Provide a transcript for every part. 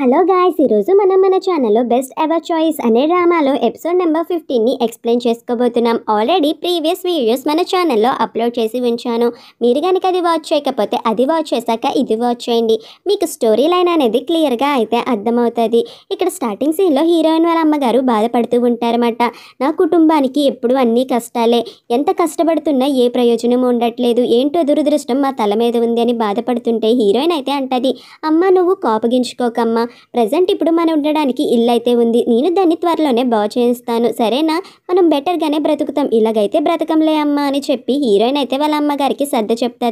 hello guys ఈరోజు మనం మన ఛానల్లో బెస్ట్ ఎవర్ చాయిస్ అనే డ్రామాలో ఎపిసోడ్ నెంబర్ ఫిఫ్టీన్ని ఎక్స్ప్లెయిన్ చేసుకోబోతున్నాం ఆల్రెడీ ప్రీవియస్ వీడియోస్ మన ఛానల్లో అప్లోడ్ చేసి ఉంచాను మీరు కనుక అది వాచ్ చేయకపోతే అది వాచ్ చేశాక ఇది వాచ్ చేయండి మీకు స్టోరీ లైన్ అనేది క్లియర్గా అయితే అర్థమవుతుంది ఇక్కడ స్టార్టింగ్ సీన్లో హీరోయిన్ వాళ్ళ అమ్మగారు బాధపడుతూ ఉంటారన్నమాట నా కుటుంబానికి ఎప్పుడు అన్నీ కష్టాలే ఎంత కష్టపడుతున్నా ఏ ప్రయోజనం ఉండట్లేదు ఏంటో దురదృష్టం మా తల మీద ఉంది అని బాధపడుతుంటే హీరోయిన్ అయితే అంటది అమ్మ నువ్వు కోపగించుకోకమ్మా ప్రజెంట్ ఇప్పుడు మనం ఉండడానికి ఇల్లు అయితే ఉంది నేను దాన్ని త్వరలోనే బాగు చేయిస్తాను సరేనా మనం బెటర్గానే బ్రతుకుతాం ఇలాగైతే బ్రతకంలే అమ్మ అని చెప్పి హీరోయిన్ అయితే వాళ్ళ అమ్మగారికి సర్ది చెప్తుంది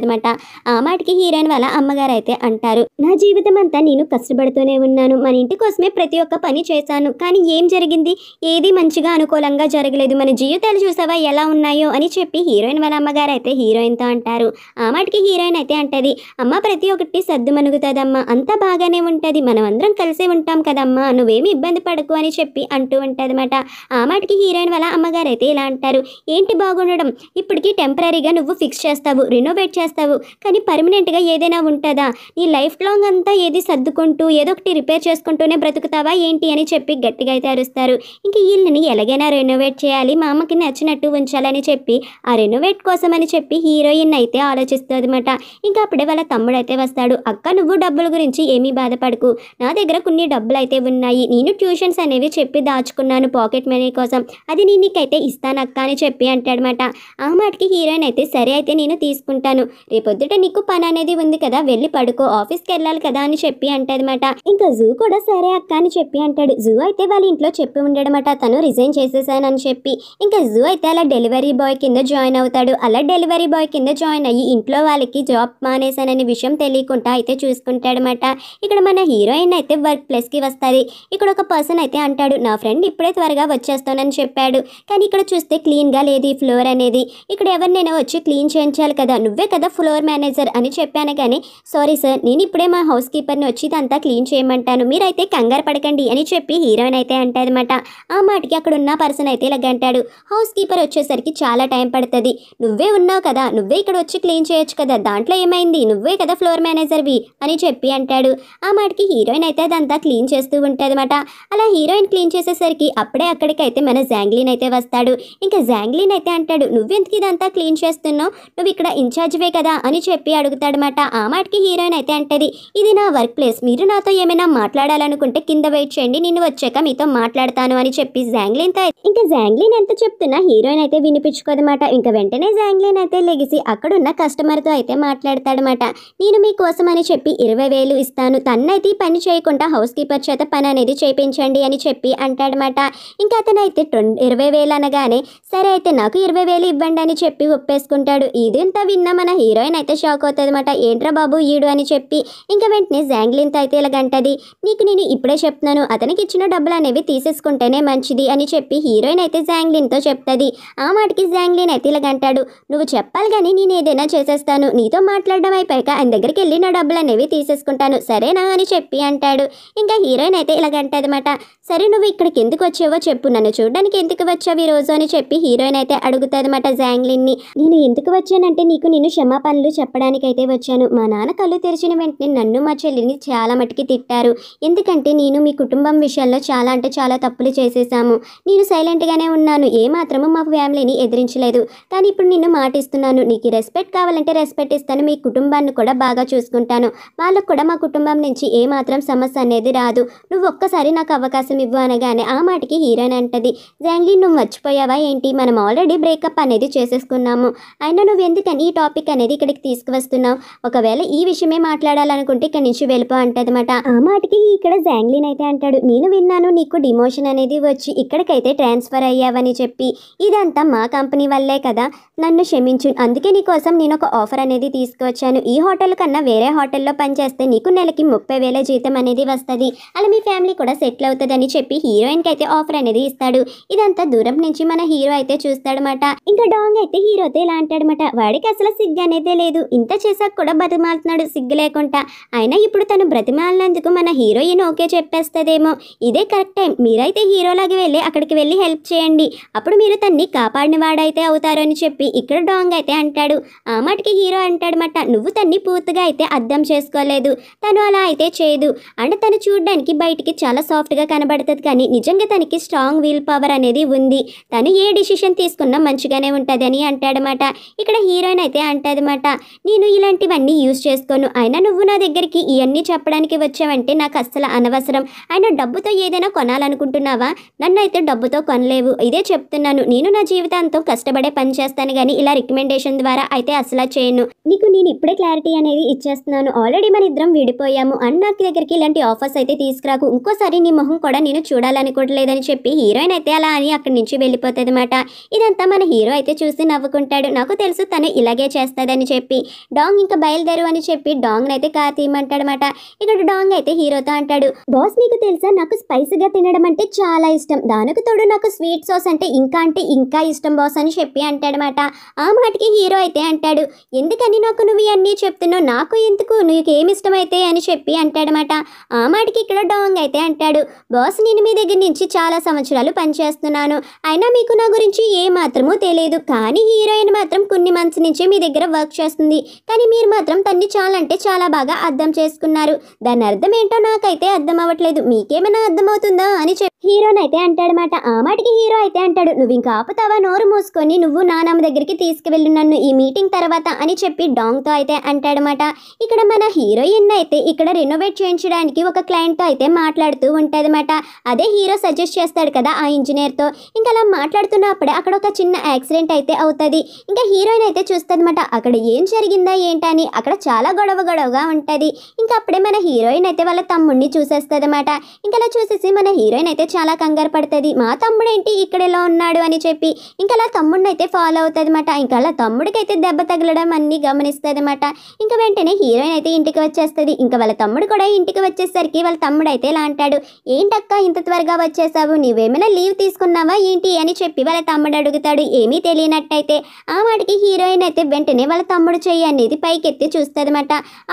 ఆ మాటకి హీరోయిన్ వాళ్ళ అమ్మగారు అయితే అంటారు నా జీవితం అంతా నేను కష్టపడుతూనే ఉన్నాను మన ఇంటి కోసమే ప్రతి ఒక్క పని చేశాను కానీ ఏం జరిగింది ఏది మంచిగా అనుకూలంగా జరగలేదు మన జీవితాలు చూసావా ఎలా ఉన్నాయో అని చెప్పి హీరోయిన్ వాళ్ళ అమ్మగారు అయితే హీరోయిన్తో అంటారు ఆ మాటకి హీరోయిన్ అయితే అంటది అమ్మ ప్రతి ఒక్కటి సర్దు మనుగుతుందమ్మా అంతా బాగానే ఉంటుంది మనం అందరం అందరం కలిసే ఉంటాం కదమ్మా నువ్వేమి ఇబ్బంది పడకు అని చెప్పి అంటూ అనమాట ఆ మాటకి హీరోయిన్ వాళ్ళ అమ్మగారు అయితే ఇలా అంటారు ఏంటి బాగుండడం ఇప్పటికీ టెంపరీగా నువ్వు ఫిక్స్ చేస్తావు రినోవేట్ చేస్తావు కానీ పర్మనెంట్గా ఏదైనా ఉంటుందా నీ లైఫ్ లాంగ్ అంతా ఏది సర్దుకుంటూ ఏదో ఒకటి రిపేర్ చేసుకుంటూనే బ్రతుకుతావా ఏంటి అని చెప్పి గట్టిగా అయితే అరుస్తారు ఇంకా వీళ్ళని ఎలాగైనా రెనోవేట్ చేయాలి మా అమ్మకి నచ్చినట్టు ఉంచాలని చెప్పి ఆ రెనోవేట్ కోసం అని చెప్పి హీరోయిన్ అయితే ఆలోచిస్తుంది అనమాట ఇంకా అప్పుడే వాళ్ళ తమ్ముడు అయితే వస్తాడు అక్క నువ్వు డబ్బుల గురించి ఏమీ బాధపడకు నా దగ్గర కొన్ని డబ్బులు అయితే ఉన్నాయి నేను ట్యూషన్స్ అనేవి చెప్పి దాచుకున్నాను పాకెట్ మనీ కోసం అది నేను నీకైతే ఇస్తాను అక్క అని చెప్పి అంటాడనమాట ఆ మాటకి హీరోయిన్ అయితే సరే అయితే నేను తీసుకుంటాను రేపొద్దుట నీకు పని అనేది ఉంది కదా వెళ్ళి పడుకో ఆఫీస్కి వెళ్ళాలి కదా అని చెప్పి అంటదనమాట ఇంకా జూ కూడా సరే అక్క అని చెప్పి అంటాడు జూ అయితే వాళ్ళ ఇంట్లో చెప్పి ఉండడమాట తను రిజైన్ చేసేసానని చెప్పి ఇంకా జూ అయితే అలా డెలివరీ బాయ్ కింద జాయిన్ అవుతాడు అలా డెలివరీ బాయ్ కింద జాయిన్ అయ్యి ఇంట్లో వాళ్ళకి జాబ్ మానేశాననే విషయం తెలియకుండా అయితే చూసుకుంటాడనమాట ఇక్కడ మన హీరోయిన్ అయితే వర్క్ ప్లేస్కి వస్తుంది ఇక్కడ ఒక పర్సన్ అయితే అంటాడు నా ఫ్రెండ్ ఇప్పుడే త్వరగా వచ్చేస్తానని చెప్పాడు కానీ ఇక్కడ చూస్తే క్లీన్గా లేదు ఈ ఫ్లోర్ అనేది ఇక్కడ ఎవరినైనా వచ్చి క్లీన్ చేయించాలి కదా నువ్వే కదా ఫ్లోర్ మేనేజర్ అని చెప్పాను కానీ సారీ సార్ నేను ఇప్పుడే మా హౌస్ కీపర్ని వచ్చి ఇదంతా క్లీన్ చేయమంటాను మీరైతే కంగారు పడకండి అని చెప్పి హీరోయిన్ అయితే అనమాట ఆ మాటకి అక్కడ ఉన్న పర్సన్ అయితే ఇలాగ అంటాడు హౌస్ కీపర్ వచ్చేసరికి చాలా టైం పడుతుంది నువ్వే ఉన్నావు కదా నువ్వే ఇక్కడ వచ్చి క్లీన్ చేయొచ్చు కదా దాంట్లో ఏమైంది నువ్వే కదా ఫ్లోర్ మేనేజర్వి అని చెప్పి అంటాడు ఆ మాటకి హీరోయిన్ అయితే అదంతా క్లీన్ చేస్తూ ఉంటుంది అనమాట అలా హీరోయిన్ క్లీన్ చేసేసరికి అప్పుడే అక్కడికైతే మన జాంగ్లీన్ అయితే వస్తాడు ఇంకా జాంగ్లీన్ అయితే అంటాడు నువ్వెందుకు ఇదంతా క్లీన్ చేస్తున్నావు నువ్వు ఇక్కడ ఇన్ఛార్జ్వే కదా అని చెప్పి అడుగుతాడనమాట ఆ మాటకి హీరోయిన్ అయితే అంటది ఇది నా వర్క్ ప్లేస్ మీరు నాతో ఏమైనా మాట్లాడాలనుకుంటే కింద వెయిట్ చేయండి నేను వచ్చాక మీతో మాట్లాడతాను అని చెప్పి జాంగ్లీన్తో ఇంకా జాంగ్లీన్ ఎంత చెప్తున్నా హీరోయిన్ అయితే వినిపించుకోదన్నమాట ఇంకా వెంటనే జాంగ్లీన్ అయితే లెగిసి అక్కడున్న కస్టమర్తో అయితే మాట్లాడతాడనమాట నేను మీకోసం అని చెప్పి ఇరవై వేలు ఇస్తాను తన్నైతే ఈ పని చేయ లేకుండా హౌస్ కీపర్ చేత పని అనేది చేయించండి అని చెప్పి అంటాడనమాట ఇంకా అతను అయితే ఇరవై వేలు అనగానే సరే అయితే నాకు ఇరవై వేలు ఇవ్వండి అని చెప్పి ఒప్పేసుకుంటాడు ఇదంతా విన్న మన హీరోయిన్ అయితే షాక్ అవుతుంది అనమాట ఏంట్రా బాబు ఈడు అని చెప్పి ఇంకా వెంటనే జాంగ్లిన్తో అయితే ఇలాగంటది నీకు నేను ఇప్పుడే చెప్తున్నాను అతనికి ఇచ్చిన డబ్బులు అనేవి తీసేసుకుంటేనే మంచిది అని చెప్పి హీరోయిన్ అయితే జాంగ్లింతో చెప్తుంది ఆ మాటకి జాంగ్లిన్ అయితే ఇలాగంటాడు నువ్వు చెప్పాలి కానీ నేను ఏదైనా చేసేస్తాను నీతో మాట్లాడడం అయిపోయాక ఆయన దగ్గరికి వెళ్ళి నా డబ్బులు అనేవి తీసేసుకుంటాను సరేనా అని చెప్పి అంటాడు అంటాడు ఇంకా హీరోయిన్ అయితే అనమాట సరే నువ్వు ఇక్కడికి ఎందుకు వచ్చావో చెప్పు నన్ను చూడడానికి ఎందుకు వచ్చావు ఈరోజు అని చెప్పి హీరోయిన్ అయితే అనమాట జాంగ్లిన్ని నేను ఎందుకు వచ్చానంటే నీకు నేను క్షమాపణలు చెప్పడానికైతే వచ్చాను మా నాన్న కళ్ళు తెరిచిన వెంటనే నన్ను మా చెల్లిని చాలా మటుకి తిట్టారు ఎందుకంటే నేను మీ కుటుంబం విషయంలో చాలా అంటే చాలా తప్పులు చేసేసాము నేను సైలెంట్గానే ఉన్నాను ఏమాత్రము మా ఫ్యామిలీని ఎదిరించలేదు కానీ ఇప్పుడు నిన్ను మాటిస్తున్నాను నీకు రెస్పెక్ట్ కావాలంటే రెస్పెక్ట్ ఇస్తాను మీ కుటుంబాన్ని కూడా బాగా చూసుకుంటాను వాళ్ళకు కూడా మా కుటుంబం నుంచి ఏమాత్రం సమస్య అనేది రాదు నువ్వు ఒక్కసారి నాకు అవకాశం ఇవ్వు అనగానే ఆ మాటకి హీరోయిన్ అంటది జాంగ్లీన్ నువ్వు మర్చిపోయావా ఏంటి మనం ఆల్రెడీ బ్రేకప్ అనేది చేసేసుకున్నాము అయినా నువ్వు ఎందుకని ఈ టాపిక్ అనేది ఇక్కడికి తీసుకువస్తున్నావు ఒకవేళ ఈ విషయమే మాట్లాడాలనుకుంటే ఇక్కడి నుంచి వెళ్ళిపో అనమాట ఆ మాటకి ఇక్కడ జాంగ్లీన్ అయితే అంటాడు నేను విన్నాను నీకు డిమోషన్ అనేది వచ్చి ఇక్కడికైతే ట్రాన్స్ఫర్ అయ్యావని చెప్పి ఇదంతా మా కంపెనీ వల్లే కదా నన్ను క్షమించు అందుకే నీకోసం నేను ఒక ఆఫర్ అనేది తీసుకువచ్చాను ఈ హోటల్ కన్నా వేరే హోటల్లో పనిచేస్తే నీకు నెలకి ముప్పై వేల జీతం అనేది వస్తుంది అలా మీ ఫ్యామిలీ కూడా సెటిల్ అవుతుంది అని చెప్పి హీరోయిన్కి అయితే ఆఫర్ అనేది ఇస్తాడు ఇదంతా దూరం నుంచి మన హీరో అయితే చూస్తాడనమాట ఇంకా డాంగ్ అయితే అయితే ఇలా అంటాడనమాట వాడికి అసలు సిగ్గు అనేది లేదు ఇంత చేశాక కూడా బతిమాలుతున్నాడు సిగ్గు లేకుండా అయినా ఇప్పుడు తను బ్రతిమాలినందుకు మన హీరోయిన్ ఓకే చెప్పేస్తుందేమో ఇదే కరెక్ట్ టైం మీరైతే లాగా వెళ్ళి అక్కడికి వెళ్ళి హెల్ప్ చేయండి అప్పుడు మీరు తన్ని కాపాడిన వాడైతే అవుతారు అని చెప్పి ఇక్కడ డాంగ్ అయితే అంటాడు ఆ మాటకి హీరో అంటాడమాట నువ్వు తన్ని పూర్తిగా అయితే అర్థం చేసుకోలేదు తను అలా అయితే చేయదు అండ్ తను చూడడానికి బయటికి చాలా సాఫ్ట్గా కనబడుతుంది కానీ నిజంగా తనకి స్ట్రాంగ్ విల్ పవర్ అనేది ఉంది తను ఏ డిసిషన్ తీసుకున్నా మంచిగానే ఉంటుందని అంటాడమాట అంటాడనమాట ఇక్కడ హీరోయిన్ అయితే అంటాదన్నమాట నేను ఇలాంటివన్నీ యూజ్ చేసుకోను అయినా నువ్వు నా దగ్గరికి ఇవన్నీ చెప్పడానికి వచ్చావంటే నాకు అస్సలు అనవసరం అయినా డబ్బుతో ఏదైనా కొనాలనుకుంటున్నావా నన్ను అయితే డబ్బుతో కొనలేవు ఇదే చెప్తున్నాను నేను నా జీవితాంతం కష్టపడే పని చేస్తాను కానీ ఇలా రికమెండేషన్ ద్వారా అయితే అసలు చేయను నీకు నేను ఇప్పుడే క్లారిటీ అనేది ఇచ్చేస్తున్నాను ఆల్రెడీ మన ఇద్దరం విడిపోయాము అండ్ నాకు దగ్గరికి ఇలాంటి ఆఫర్స్ అయితే తీసుకురాకు ఇంకోసారి నీ మొహం కూడా నేను చూడాలనుకోవట్లేదని చెప్పి హీరోయిన్ అయితే అలా అని అక్కడి నుంచి వెళ్ళిపోతుంది అనమాట ఇదంతా మన హీరో అయితే చూసి నవ్వుకుంటాడు నాకు తెలుసు తను ఇలాగే చేస్తుందని చెప్పి డాంగ్ ఇంకా బయలుదేరు అని చెప్పి డాంగ్ అయితే కార్ తీయమంటాడనమాట ఇక్కడ డాంగ్ అయితే హీరోతో అంటాడు బాస్ మీకు తెలుసా నాకు స్పైసీగా తినడం అంటే చాలా ఇష్టం దానికి తోడు నాకు స్వీట్ సాస్ అంటే ఇంకా అంటే ఇంకా ఇష్టం బాస్ అని చెప్పి అంటాడనమాట ఆ మాటకి హీరో అయితే అంటాడు ఎందుకని నాకు నువ్వు ఇవన్నీ చెప్తున్నావు నాకు ఎందుకు ఏమి ఇష్టమైతే అని చెప్పి అంటాడనమాట ఆ మాటకి ఇక్కడ డాంగ్ అయితే అంటాడు బాస్ నేను మీ దగ్గర నుంచి చాలా సంవత్సరాలు పనిచేస్తున్నాను అయినా మీకు నా గురించి ఏ మాత్రమూ తెలియదు కానీ హీరోయిన్ మాత్రం కొన్ని మంత్స్ నుంచే మీ దగ్గర వర్క్ చేస్తుంది కానీ మీరు మాత్రం తన్ని చాలా అంటే చాలా బాగా అర్థం చేసుకున్నారు దాని అర్థం ఏంటో నాకైతే అర్థం అవ్వట్లేదు మీకేమైనా అర్థమవుతుందా అని చెప్పి హీరోనైతే అంటాడనమాట ఆ మాటికి హీరో అయితే అంటాడు నువ్వు ఇంకా ఆపుతావా నోరు మూసుకొని నువ్వు నానమ్మ దగ్గరికి తీసుకువెళ్ళు నన్ను ఈ మీటింగ్ తర్వాత అని చెప్పి డాంగ్తో అయితే అంటాడనమాట ఇక్కడ మన హీరోయిన్ అయితే ఇక్కడ రెనోవేట్ చేయించడానికి ఒక క్లయింట్తో అయితే మాట్లాడుతూ ఉంటుందన్నమాట అదే హీరో సజెస్ట్ చేస్తాడు కదా ఆ ఇంజనీర్తో ఇంకా అలా మాట్లాడుతున్నప్పుడే అక్కడ ఒక చిన్న యాక్సిడెంట్ అయితే అవుతుంది ఇంకా హీరోయిన్ అయితే చూస్తుందన్నమాట అక్కడ ఏం జరిగిందా ఏంటని అక్కడ చాలా గొడవ గొడవగా ఉంటుంది ఇంకా అప్పుడే మన హీరోయిన్ అయితే వాళ్ళ తమ్ముడిని చూసేస్తుంది అనమాట ఇంకా అలా చూసేసి మన హీరోయిన్ అయితే చాలా కంగారు పడుతుంది మా తమ్ముడేంటి ఇక్కడ ఎలా ఉన్నాడు అని చెప్పి ఇంకా అలా తమ్ముడిని అయితే ఫాలో అవుతుంది అనమాట ఇంకా అలా తమ్ముడికైతే దెబ్బ తగలడం అన్నీ గమనిస్తుంది అనమాట ఇంకా వెంటనే హీరోయిన్ అయితే ఇంటికి వచ్చేస్తుంది ఇంకా వాళ్ళ తమ్ముడు కూడా ఇంటికి వచ్చేసరికి వాళ్ళ తమ్ముడు అయితే ఇలా అంటాడు ఏంటక్క ఇంత త్వరగా వచ్చేసావు నువ్వేమైనా లీవ్ తీసుకున్నావా ఏంటి అని చెప్పి వాళ్ళ తమ్ముడు అడుగుతాడు ఏమీ తెలియనట్టయితే ఆ మాటకి హీరోయిన్ అయితే వెంటనే వాళ్ళ తమ్ముడు చెయ్యి అనేది పైకెత్తి చూస్తుంది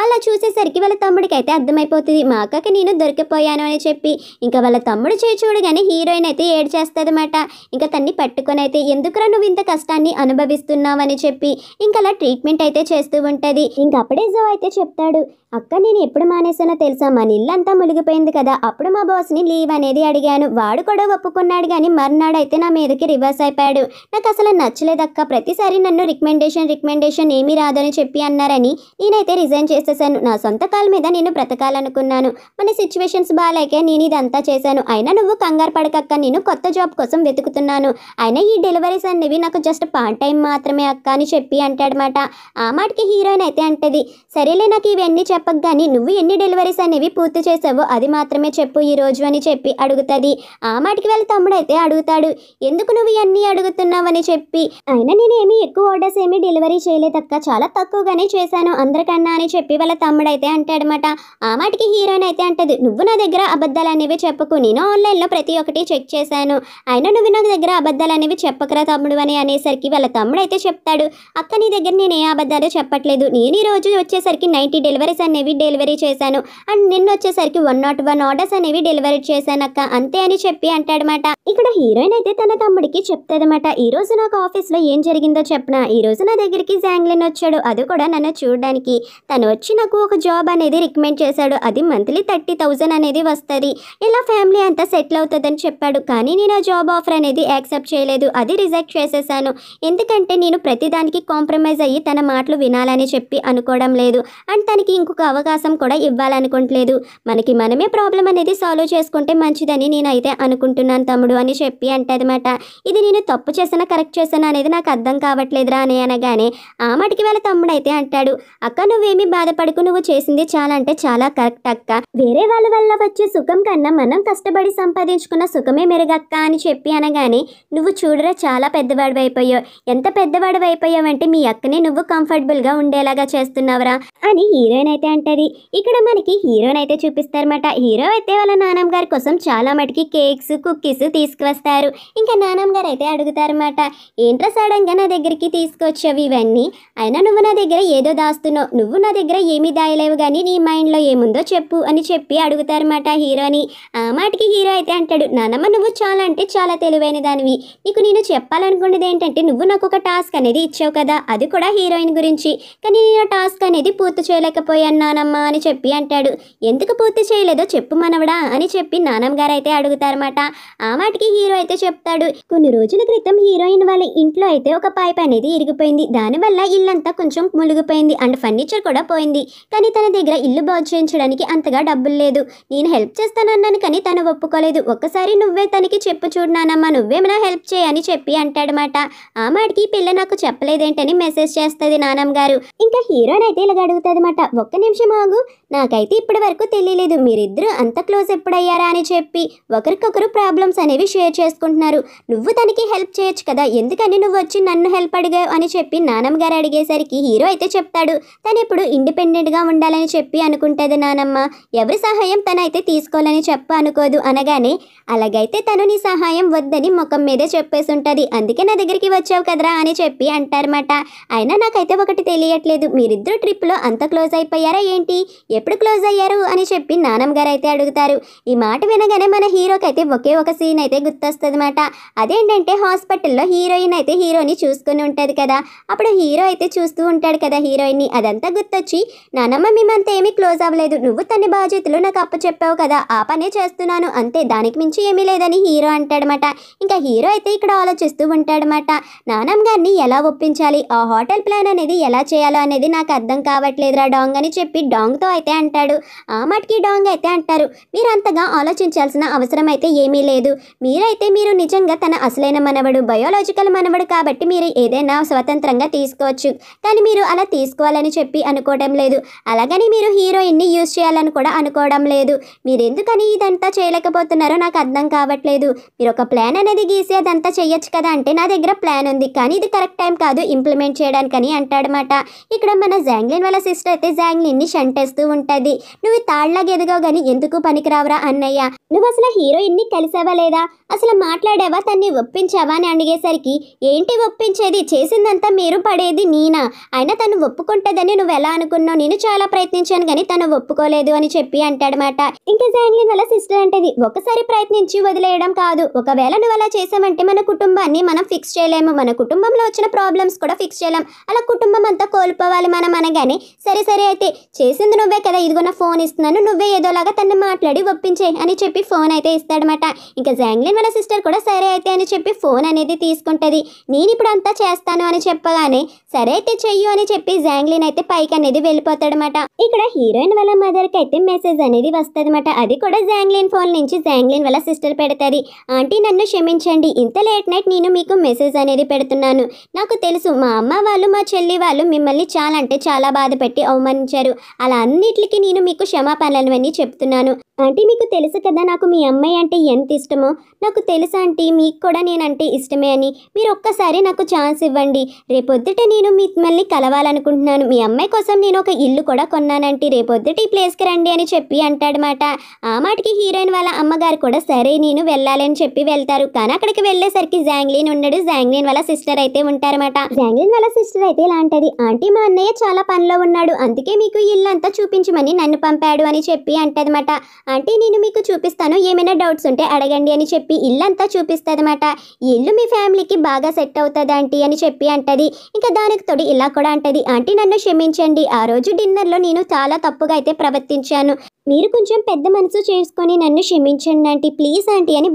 అలా చూసేసరికి వాళ్ళ తమ్ముడికి అయితే అర్థమైపోతుంది మా అక్కకి నేను దొరికిపోయాను అని చెప్పి ఇంకా వాళ్ళ తమ్ముడు చేయి చూడగానే హీరోయిన్ అయితే అనమాట ఇంకా తన్ని పట్టుకొని అయితే ఎందుకురా నువ్వు ఇంత కష్టాన్ని అనుభవిస్తున్నావు అని చెప్పి ఇంకా అలా ట్రీట్మెంట్ అయితే చేస్తూ ఉంటుంది ఇంకప్పుడే జో అయితే చెప్తాడు అక్క నేను ఎప్పుడు మానేశానో తెలుసా మన ఇల్లంతా మునిగిపోయింది కదా అప్పుడు మా బాస్ని లీవ్ అనేది అడిగాను వాడు కూడా ఒప్పుకున్నాడు కానీ మర్నాడు అయితే నా మీదకి రివర్స్ అయిపోయాడు నాకు అసలు నచ్చలేదక్క ప్రతిసారి నన్ను రికమెండేషన్ రికమెండేషన్ ఏమీ రాదని చెప్పి అన్నారని నేనైతే రిజైన్ చేసేసాను నా సొంత కాల మీద నేను బ్రతకాలనుకున్నాను మన సిచ్యువేషన్స్ బాగాలేకే నేను ఇదంతా చేశాను అయినా నువ్వు కంగారు పడకక్క నేను కొత్త జాబ్ కోసం వెతుకుతున్నాను అయినా ఈ డెలివరీస్ అనేవి నాకు జస్ట్ పార్ట్ టైం మాత్రమే అక్క అని చెప్పి అంటాడమాట ఆ మాటకి హీరోయిన్ అయితే అంటది సరేలే నాకు ఇవన్నీ చెప్ప గానీ నువ్వు ఎన్ని డెలివరీస్ అనేవి పూర్తి చేసావో అది మాత్రమే చెప్పు ఈ రోజు అని చెప్పి అడుగుతుంది ఆ మాటికి వెళ్ళి తమ్ముడైతే అడుగుతాడు ఎందుకు నువ్వు ఇవన్నీ అని చెప్పి అయినా నేనేమి ఎక్కువ ఆర్డర్స్ ఏమీ డెలివరీ చేయలేదక్క చాలా తక్కువగానే చేశాను అందరికన్నా అని చెప్పి వాళ్ళ తమ్ముడైతే అంటాడనమాట ఆ మాటికి హీరోయిన్ అయితే అంటది నువ్వు నా దగ్గర అబద్ధాలు అనేవి చెప్పకు నేను ఆన్లైన్లో ప్రతి ఒక్కటి చెక్ చేశాను అయినా నువ్వు నా దగ్గర అబద్ధాలు అనేవి చెప్పకరా తమ్ముడు అని అనేసరికి వాళ్ళ తమ్ముడైతే చెప్తాడు అక్క నీ దగ్గర నేను ఏ అబద్ధాలు చెప్పట్లేదు నేను ఈ రోజు వచ్చేసరికి నైన్టీ డెలివరీస్ అని అనేవి డెలివరీ చేశాను అండ్ నిన్న వచ్చేసరికి వన్ నాట్ వన్ ఆర్డర్స్ అనేవి డెలివరీ చేశాను అక్క అంతే అని చెప్పి అంటాడనమాట ఇక్కడ హీరోయిన్ అయితే తన తమ్ముడికి చెప్తాదనమాట ఈ రోజు నాకు ఆఫీస్ లో ఏం జరిగిందో చెప్పనా ఈ రోజు నా దగ్గరికి జాంగ్లిన్ వచ్చాడు అది కూడా నన్ను చూడడానికి తను వచ్చి నాకు ఒక జాబ్ అనేది రికమెండ్ చేశాడు అది మంత్లీ థర్టీ థౌజండ్ అనేది వస్తుంది ఇలా ఫ్యామిలీ అంతా సెటిల్ అవుతుందని చెప్పాడు కానీ నేను ఆ జాబ్ ఆఫర్ అనేది యాక్సెప్ట్ చేయలేదు అది రిజెక్ట్ చేసేసాను ఎందుకంటే నేను ప్రతిదానికి కాంప్రమైజ్ అయ్యి తన మాటలు వినాలని చెప్పి అనుకోవడం లేదు అండ్ తనకి ఇంకో ఇంకొక అవకాశం కూడా ఇవ్వాలనుకుంటలేదు మనకి మనమే ప్రాబ్లం అనేది సాల్వ్ చేసుకుంటే మంచిదని నేనైతే అనుకుంటున్నాను తమ్ముడు అని చెప్పి అంటదన్నమాట ఇది నేను తప్పు చేసినా కరెక్ట్ చేసినా అనేది నాకు అర్థం కావట్లేదురా అని అనగానే ఆ మటికి వాళ్ళ తమ్ముడు అయితే అంటాడు అక్క నువ్వేమి బాధపడుకు నువ్వు చేసింది చాలా అంటే చాలా కరెక్ట్ అక్క వేరే వాళ్ళ వల్ల వచ్చే సుఖం కన్నా మనం కష్టపడి సంపాదించుకున్న సుఖమే మెరుగక్క అని చెప్పి అనగానే నువ్వు చూడరా చాలా పెద్దవాడు అయిపోయావు ఎంత పెద్దవాడు అయిపోయావంటే మీ అక్కనే నువ్వు కంఫర్టబుల్గా ఉండేలాగా చేస్తున్నావురా అని హీరోయిన్ అయితే అయితే అంటది ఇక్కడ మనకి హీరోని అయితే చూపిస్తారన్నమాట హీరో అయితే వాళ్ళ నానమ్మ గారి కోసం చాలా మటుకి కేక్స్ కుక్కీస్ తీసుకువస్తారు ఇంకా నానమ్మ గారు అయితే అడుగుతారన్నమాట ఏంట్రా సడన్గా నా దగ్గరికి తీసుకొచ్చావు ఇవన్నీ అయినా నువ్వు నా దగ్గర ఏదో దాస్తున్నావు నువ్వు నా దగ్గర ఏమీ దాయలేవు కానీ నీ మైండ్లో ఏముందో చెప్పు అని చెప్పి అడుగుతారన్నమాట హీరోని ఆ మాటకి హీరో అయితే అంటాడు నానమ్మ నువ్వు చాలా అంటే చాలా తెలివైన దానివి నీకు నేను చెప్పాలనుకున్నది ఏంటంటే నువ్వు నాకు ఒక టాస్క్ అనేది ఇచ్చావు కదా అది కూడా హీరోయిన్ గురించి కానీ నేను టాస్క్ అనేది పూర్తి చేయలేకపోయాను అన్నానమ్మా అని చెప్పి అంటాడు ఎందుకు పూర్తి చేయలేదో చెప్పు మనవడా అని చెప్పి నానమ్మగారైతే అడుగుతారన్నమాట ఆ మాటకి హీరో అయితే చెప్తాడు కొన్ని రోజుల క్రితం హీరోయిన్ వాళ్ళ ఇంట్లో అయితే ఒక పైప్ అనేది ఇరిగిపోయింది దానివల్ల ఇల్లంతా కొంచెం ములిగిపోయింది అండ్ ఫర్నిచర్ కూడా పోయింది కానీ తన దగ్గర ఇల్లు బాగు చేయించడానికి అంతగా డబ్బులు లేదు నేను హెల్ప్ చేస్తానన్నాను కానీ తను ఒప్పుకోలేదు ఒక్కసారి నువ్వే తనకి చెప్పు చూడనానమ్మా నువ్వేమైనా హెల్ప్ చేయని చెప్పి అంటాడమాట ఆ మాటకి పిల్ల నాకు చెప్పలేదేంటని మెసేజ్ చేస్తుంది నానమ్మ గారు ఇంకా హీరోయిన్ అయితే ఇలాగ అడుగుతుంది అనమాట ఒక్క hemşe magu నాకైతే ఇప్పటి వరకు తెలియలేదు మీరిద్దరూ అంత క్లోజ్ ఎప్పుడయ్యారా అని చెప్పి ఒకరికొకరు ప్రాబ్లమ్స్ అనేవి షేర్ చేసుకుంటున్నారు నువ్వు తనకి హెల్ప్ చేయొచ్చు కదా ఎందుకని నువ్వు వచ్చి నన్ను హెల్ప్ అడిగావు అని చెప్పి నానమ్మ గారు అడిగేసరికి హీరో అయితే చెప్తాడు తను ఇప్పుడు ఇండిపెండెంట్గా ఉండాలని చెప్పి అనుకుంటుంది నానమ్మ ఎవరి సహాయం తనైతే తీసుకోవాలని చెప్ప అనుకోదు అనగానే అలాగైతే తను నీ సహాయం వద్దని ముఖం మీదే చెప్పేసి ఉంటుంది అందుకే నా దగ్గరికి వచ్చావు కదరా అని చెప్పి అంటారన్నమాట అయినా నాకైతే ఒకటి తెలియట్లేదు మీరిద్దరు ట్రిప్లో అంత క్లోజ్ అయిపోయారా ఏంటి ఎప్పుడు క్లోజ్ అయ్యారు అని చెప్పి నానమ్మగారు అయితే అడుగుతారు ఈ మాట వినగానే మన హీరోకి అయితే ఒకే ఒక సీన్ అయితే గుర్తొస్తుంది అనమాట అదేంటంటే హాస్పిటల్లో హీరోయిన్ అయితే హీరోని చూసుకుని ఉంటుంది కదా అప్పుడు హీరో అయితే చూస్తూ ఉంటాడు కదా హీరోయిన్ని అదంతా గుర్తొచ్చి నానమ్మ మేమంతా ఏమీ క్లోజ్ అవ్వలేదు నువ్వు తన బాధ్యతలు నాకు అప్పచెప్పావు కదా ఆ పనే చేస్తున్నాను అంతే దానికి మించి ఏమీ లేదని హీరో అంటాడమాట ఇంకా హీరో అయితే ఇక్కడ ఆలోచిస్తూ ఉంటాడమాట నానమ్మ గారిని ఎలా ఒప్పించాలి ఆ హోటల్ ప్లాన్ అనేది ఎలా చేయాలో అనేది నాకు అర్థం కావట్లేదురా డాంగ్ అని చెప్పి డాంగ్తో అయితే అంటాడు ఆ మట్కి డాంగ్ అయితే అంటారు మీరు అంతగా ఆలోచించాల్సిన అవసరం అయితే ఏమీ లేదు మీరైతే మీరు నిజంగా తన అసలైన మనవడు బయోలాజికల్ మనవడు కాబట్టి మీరు ఏదైనా స్వతంత్రంగా తీసుకోవచ్చు కానీ మీరు అలా తీసుకోవాలని చెప్పి అనుకోవడం లేదు అలాగని మీరు హీరోయిన్ని యూజ్ చేయాలని కూడా అనుకోవడం లేదు మీరు ఎందుకని ఇదంతా చేయలేకపోతున్నారో నాకు అర్థం కావట్లేదు మీరు ఒక ప్లాన్ అనేది గీసి అదంతా చేయొచ్చు కదా అంటే నా దగ్గర ప్లాన్ ఉంది కానీ ఇది కరెక్ట్ టైం కాదు ఇంప్లిమెంట్ చేయడానికని అంటాడనమాట ఇక్కడ మన జాంగ్లిన్ వాళ్ళ సిస్టర్ అయితే జాంగ్లిన్ని షంటేస్తూ ఉంటది నువ్వు తాళ్లాగా ఎదగవు కానీ ఎందుకు పనికిరావరా అన్నయ్య నువ్వు అసలు హీరోయిన్ ని కలిసావా లేదా అసలు మాట్లాడావా తన్ని ఒప్పించావా అని అడిగేసరికి ఏంటి ఒప్పించేది చేసిందంతా మీరు పడేది నీనా అయినా తను ఒప్పుకుంటదని నువ్వు ఎలా అనుకున్నావు నేను చాలా ప్రయత్నించాను కానీ తను ఒప్పుకోలేదు అని చెప్పి అంటాడనమాట ఇంకా జాన్లిన్ వల్ల సిస్టర్ అంటది ఒకసారి ప్రయత్నించి వదిలేయడం కాదు ఒకవేళ నువ్వు అలా చేసావంటే మన కుటుంబాన్ని మనం ఫిక్స్ చేయలేము మన కుటుంబంలో వచ్చిన ప్రాబ్లమ్స్ కూడా ఫిక్స్ చేయలేం అలా కుటుంబం అంతా కోల్పోవాలి మనం అనగానే సరే సరే అయితే చేసింది నువ్వే కదా ఇదిగో నా ఫోన్ ఇస్తున్నాను నువ్వే ఏదోలాగా తను మాట్లాడి ఒప్పించే అని చెప్పి ఫోన్ అయితే ఇస్తాడనమాట ఇంకా జాంగ్లిన్ వాళ్ళ సిస్టర్ కూడా సరే అయితే అని చెప్పి ఫోన్ అనేది తీసుకుంటుంది నేను ఇప్పుడు అంతా చేస్తాను అని చెప్పగానే సరే అయితే చెయ్యు అని చెప్పి జాంగ్లిన్ అయితే పైకి అనేది వెళ్ళిపోతాడనమాట ఇక్కడ హీరోయిన్ వాళ్ళ మదర్ కి అయితే మెసేజ్ అనేది వస్తుంది అనమాట అది కూడా జాంగ్లిన్ ఫోన్ నుంచి జాంగ్లిన్ వాళ్ళ సిస్టర్ పెడతాది ఆంటీ నన్ను క్షమించండి ఇంత లేట్ నైట్ నేను మీకు మెసేజ్ అనేది పెడుతున్నాను నాకు తెలుసు మా అమ్మ వాళ్ళు మా చెల్లి వాళ్ళు మిమ్మల్ని చాలా అంటే చాలా బాధ పెట్టి అవమానించారు అలా అన్ని అన్నిటికీ నేను మీకు అని చెప్తున్నాను ఆంటీ మీకు తెలుసు కదా నాకు మీ అమ్మాయి అంటే ఎంత ఇష్టమో నాకు తెలుసు ఆంటీ మీకు కూడా నేనంటే ఇష్టమే అని మీరు ఒక్కసారి నాకు ఛాన్స్ ఇవ్వండి రేపొద్దుట నేను మిమ్మల్ని కలవాలనుకుంటున్నాను మీ అమ్మాయి కోసం నేను ఒక ఇల్లు కూడా కొన్నానంటే రేపొద్దుట ఈ ప్లేస్కి రండి అని చెప్పి అంటాడమాట ఆ మాటకి హీరోయిన్ వాళ్ళ అమ్మగారు కూడా సరే నేను వెళ్ళాలని చెప్పి వెళ్తారు కానీ అక్కడికి వెళ్ళేసరికి జాంగ్లీన్ ఉండడు జాంగ్లీన్ వాళ్ళ సిస్టర్ అయితే ఉంటారన్నమాట జాంగ్లీన్ వాళ్ళ సిస్టర్ అయితే ఇలా ఆంటీ మా అన్నయ్య చాలా పనిలో ఉన్నాడు అందుకే మీకు అంతా చూపించారు చూపించమని నన్ను పంపాడు అని చెప్పి అంటదన్నమాట అంటే నేను మీకు చూపిస్తాను ఏమైనా డౌట్స్ ఉంటే అడగండి అని చెప్పి ఇల్లంతా అనమాట ఇల్లు మీ ఫ్యామిలీకి బాగా సెట్ అవుతుంది ఆంటీ అని చెప్పి అంటది ఇంకా దానికి తోడు ఇలా కూడా అంటది ఆంటీ నన్ను క్షమించండి ఆ రోజు డిన్నర్లో నేను చాలా తప్పుగా అయితే ప్రవర్తించాను మీరు కొంచెం పెద్ద మనసు చేసుకొని నన్ను క్షమించండి ఆంటీ ప్లీజ్ ఆంటీ అని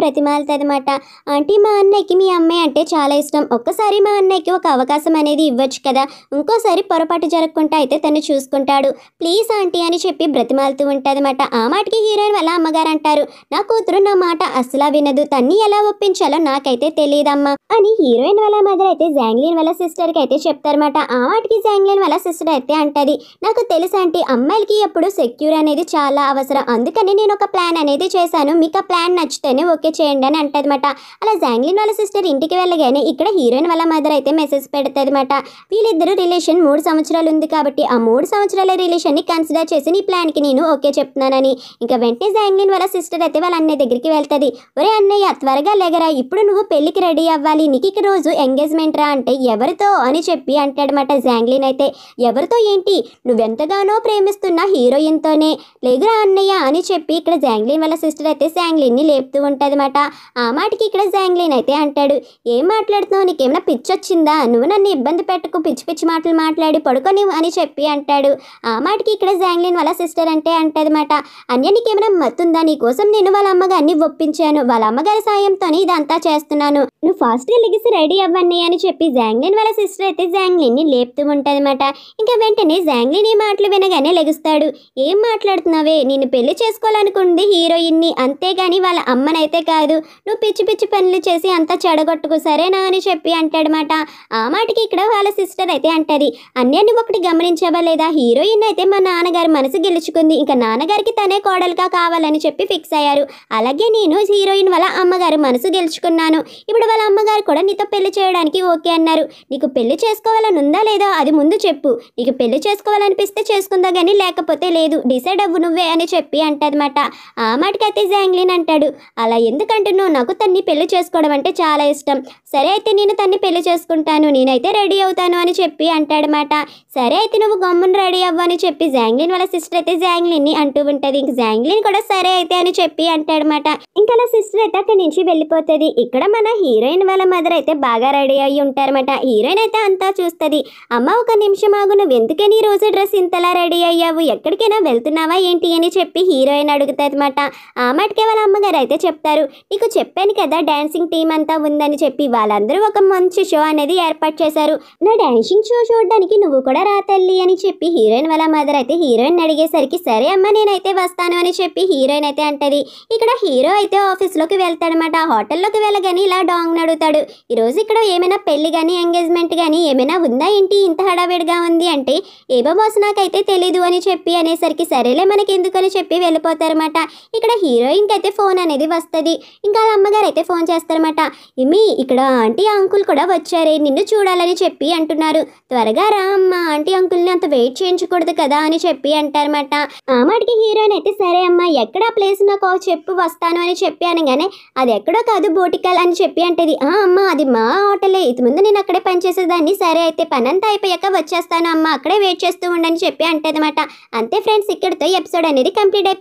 అనమాట ఆంటీ మా అన్నయ్యకి మీ అమ్మాయి అంటే చాలా ఇష్టం ఒక్కసారి మా అన్నయ్యకి ఒక అవకాశం అనేది ఇవ్వచ్చు కదా ఇంకోసారి పొరపాటు జరగకుండా అయితే తను చూసుకుంటాడు ప్లీజ్ ఆంటీ ఏంటి అని చెప్పి బ్రతిమాలుతూ ఉంటుందన్నమాట ఆ మాటకి హీరోయిన్ వాళ్ళ అమ్మగారు అంటారు నా కూతురు నా మాట అస్సలా వినదు తన్ని ఎలా ఒప్పించాలో నాకైతే తెలియదమ్మా అని హీరోయిన్ వాళ్ళ మదర్ అయితే జాంగ్లీన్ వాళ్ళ సిస్టర్ కి అయితే చెప్తారన్నమాట ఆ మాటకి జాంగ్లీన్ వాళ్ళ సిస్టర్ అయితే అంటది నాకు తెలుసంటే అమ్మాయిలకి ఎప్పుడు సెక్యూర్ అనేది చాలా అవసరం అందుకని నేను ఒక ప్లాన్ అనేది చేశాను మీకు ఆ ప్లాన్ నచ్చితేనే ఓకే చేయండి అని అంటదన్నమాట అలా జాంగ్లిన్ వాళ్ళ సిస్టర్ ఇంటికి వెళ్ళగానే ఇక్కడ హీరోయిన్ వాళ్ళ మదర్ అయితే మెసేజ్ పెడతాదన్నమాట వీళ్ళిద్దరు రిలేషన్ మూడు సంవత్సరాలు ఉంది కాబట్టి ఆ మూడు సంవత్సరాల రిలేషన్ ని కన్సిడర్ చేసి నీ ప్లాన్కి నేను ఓకే చెప్తున్నానని ఇంకా వెంటనే జాంగ్లిన్ వాళ్ళ సిస్టర్ అయితే వాళ్ళ అన్నయ్య దగ్గరికి వెళ్తుంది ఒరే అన్నయ్య త్వరగా లేగరా ఇప్పుడు నువ్వు పెళ్ళికి రెడీ అవ్వాలి నీకు ఇక రోజు ఎంగేజ్మెంట్ రా అంటే ఎవరితో అని చెప్పి అంటాడనమాట జాంగ్లిన్ అయితే ఎవరితో ఏంటి నువ్వెంతగానో ప్రేమిస్తున్న హీరోయిన్తోనే లేగురా అన్నయ్య అని చెప్పి ఇక్కడ జాంగ్లిన్ వాళ్ళ సిస్టర్ అయితే జాంగ్లిన్ని లేపుతూ అనమాట ఆ మాటకి ఇక్కడ జాంగ్లిన్ అయితే అంటాడు ఏం మాట్లాడుతున్నావు నీకేమైనా వచ్చిందా నువ్వు నన్ను ఇబ్బంది పెట్టకు పిచ్చి పిచ్చి మాటలు మాట్లాడి పడుకొని అని చెప్పి అంటాడు ఆ మాటకి ఇక్కడ జాంగ్ ఫ్రాంక్లిన్ వాళ్ళ సిస్టర్ అంటే మాట అన్య నీకేమైనా మత్తుందా నీకోసం నేను వాళ్ళ అమ్మగారిని ఒప్పించాను వాళ్ళ అమ్మగారి సాయంతో ఇదంతా చేస్తున్నాను నువ్వు గా లిగిసి రెడీ అవ్వండి అని చెప్పి జాంగ్లిన్ వాళ్ళ సిస్టర్ అయితే ని లేపుతూ ఉంటది ఉంటుందన్నమాట ఇంకా వెంటనే జాంగ్లిన్ ఈ మాటలు వినగానే లెగుస్తాడు ఏం మాట్లాడుతున్నావే నేను పెళ్లి చేసుకోవాలనుకుంది హీరోయిన్ ని అంతేగాని వాళ్ళ అమ్మనైతే కాదు నువ్వు పిచ్చి పిచ్చి పనులు చేసి అంతా చెడగొట్టుకు సరేనా అని చెప్పి మాట ఆ మాటకి ఇక్కడ వాళ్ళ సిస్టర్ అయితే అంటది అన్నీ నువ్వు ఒకటి గమనించవలేదా హీరోయిన్ అయితే మా నాన్నగారు గారి మనసు గెలుచుకుంది ఇంకా నాన్నగారికి తనే కోడలుగా కావాలని చెప్పి ఫిక్స్ అయ్యారు అలాగే నేను హీరోయిన్ వాళ్ళ అమ్మగారు మనసు గెలుచుకున్నాను ఇప్పుడు వాళ్ళ అమ్మగారు కూడా నీతో పెళ్లి చేయడానికి ఓకే అన్నారు నీకు పెళ్లి చేసుకోవాలని ఉందా లేదా అది ముందు చెప్పు నీకు పెళ్లి చేసుకోవాలనిపిస్తే చేసుకుందా కానీ లేకపోతే లేదు డిసైడ్ అవ్వు నువ్వే అని చెప్పి అంటదన్నమాట ఆ మాటకి అయితే జాంగ్లిన్ అంటాడు అలా ఎందుకంటున్నావు నాకు తన్ని పెళ్లి చేసుకోవడం అంటే చాలా ఇష్టం సరే అయితే నేను తన్ని పెళ్లి చేసుకుంటాను నేనైతే రెడీ అవుతాను అని చెప్పి అంటాడనమాట సరే అయితే నువ్వు గమ్మును రెడీ అవ్వు అని చెప్పి జాంగ్లిన్ జాంగ్లిన్ వాళ్ళ సిస్టర్ అయితే జాంగ్లిన్ ని అంటూ ఉంటది ఇంక జాంగ్లిన్ కూడా సరే అయితే అని చెప్పి అంటాడనమాట ఇంకా అలా సిస్టర్ అయితే అక్కడి నుంచి వెళ్ళిపోతుంది ఇక్కడ మన హీరోయిన్ వాళ్ళ మదర్ అయితే బాగా రెడీ అయ్యి ఉంటారనమాట హీరోయిన్ అయితే అంతా చూస్తుంది అమ్మ ఒక నిమిషం ఆగు నువ్వు ఎందుకని ఈ రోజు డ్రెస్ ఇంతలా రెడీ అయ్యావు ఎక్కడికైనా వెళ్తున్నావా ఏంటి అని చెప్పి హీరోయిన్ అడుగుతుంది అనమాట ఆ మాటకే వాళ్ళ అమ్మగారు అయితే చెప్తారు నీకు చెప్పాను కదా డాన్సింగ్ టీం అంతా ఉందని చెప్పి వాళ్ళందరూ ఒక మంచి షో అనేది ఏర్పాటు చేశారు నా డాన్సింగ్ షో చూడడానికి నువ్వు కూడా రాతల్లి అని చెప్పి హీరోయిన్ వాళ్ళ మదర్ అయితే హీరో హీరోయిన్ అడిగేసరికి సరే అమ్మ నేనైతే వస్తాను అని చెప్పి హీరోయిన్ అయితే అంటది ఇక్కడ హీరో అయితే ఆఫీస్లోకి వెళ్తాడనమాట హోటల్లోకి వెళ్ళగాని ఇలా డాంగ్ అడుగుతాడు ఈరోజు ఇక్కడ ఏమైనా పెళ్లి కానీ ఎంగేజ్మెంట్ కానీ ఏమైనా ఉందా ఏంటి ఇంత హడావిడిగా ఉంది అంటే ఏబో బాస్ నాకైతే తెలీదు అని చెప్పి అనేసరికి సరేలే మనకి ఎందుకని చెప్పి వెళ్ళిపోతారనమాట ఇక్కడ హీరోయిన్కి అయితే ఫోన్ అనేది వస్తుంది ఇంకా అమ్మగారు అయితే ఫోన్ చేస్తారన్నమాట ఇమి ఇక్కడ ఆంటీ అంకుల్ కూడా వచ్చారే నిన్ను చూడాలని చెప్పి అంటున్నారు త్వరగా రా అమ్మ ఆంటీ అంకుల్ని అంత వెయిట్ చేయించకూడదు కదా అని చెప్పి చెప్పి అంటారన్నమాట ఆ మాటికి హీరోయిన్ అయితే సరే అమ్మ ఎక్కడ ప్లేస్ నాకు చెప్పు వస్తాను అని చెప్పి అనగానే అది ఎక్కడో కాదు బోటికల్ అని చెప్పి అంటది ఆ అమ్మ అది మా హోటలే ఇది ముందు నేను అక్కడే పనిచేసేదాన్ని సరే అయితే పని అంతా అయిపోయాక వచ్చేస్తాను అమ్మ అక్కడే వెయిట్ చేస్తూ ఉండని చెప్పి అంటదన్నమాట అంతే ఫ్రెండ్స్ ఇక్కడితో ఎపిసోడ్ అనేది కంప్లీట్ అయిపోయింది